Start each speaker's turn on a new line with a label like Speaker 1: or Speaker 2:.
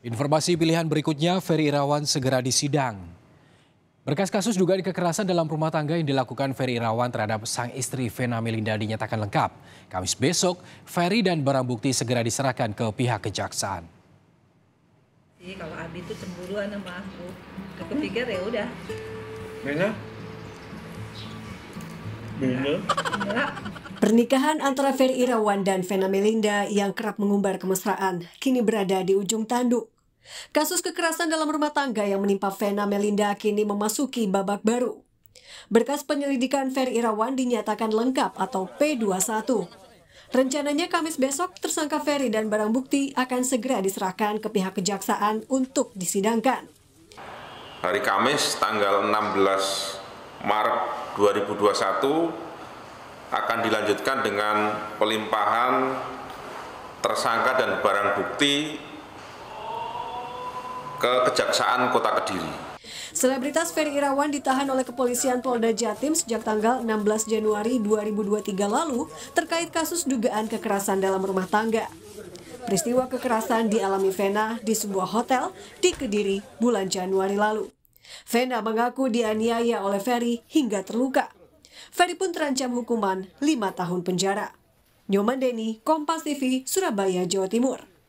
Speaker 1: Informasi pilihan berikutnya, Ferry Irawan segera disidang. Berkas kasus dugaan kekerasan dalam rumah tangga yang dilakukan Ferry Irawan terhadap sang istri Vena Melinda dinyatakan lengkap. Kamis besok, Ferry dan barang bukti segera diserahkan ke pihak kejaksaan.
Speaker 2: Iya, kalau Abi itu cemburuan sama aku, kepikir ya udah.
Speaker 1: Vena? Vena?
Speaker 3: Pernikahan antara Ferry Irawan dan Vena Melinda yang kerap mengumbar kemesraan kini berada di ujung tanduk. Kasus kekerasan dalam rumah tangga yang menimpa Vena Melinda kini memasuki babak baru. Berkas penyelidikan Ferry Irawan dinyatakan lengkap atau P21. Rencananya Kamis besok tersangka Ferry dan barang bukti akan segera diserahkan ke pihak kejaksaan untuk disidangkan.
Speaker 4: Hari Kamis tanggal 16 Maret 2021 akan dilanjutkan dengan pelimpahan tersangka dan barang bukti ke Kejaksaan Kota Kediri.
Speaker 3: Selebritas Ferry Irawan ditahan oleh kepolisian Polda Jatim sejak tanggal 16 Januari 2023 lalu terkait kasus dugaan kekerasan dalam rumah tangga. Peristiwa kekerasan dialami Vena di sebuah hotel di Kediri bulan Januari lalu. Vena mengaku dianiaya oleh Ferry hingga terluka. Ferry pun terancam hukuman 5 tahun penjara. Nyoman Deni, Kompas TV, Surabaya, Jawa Timur.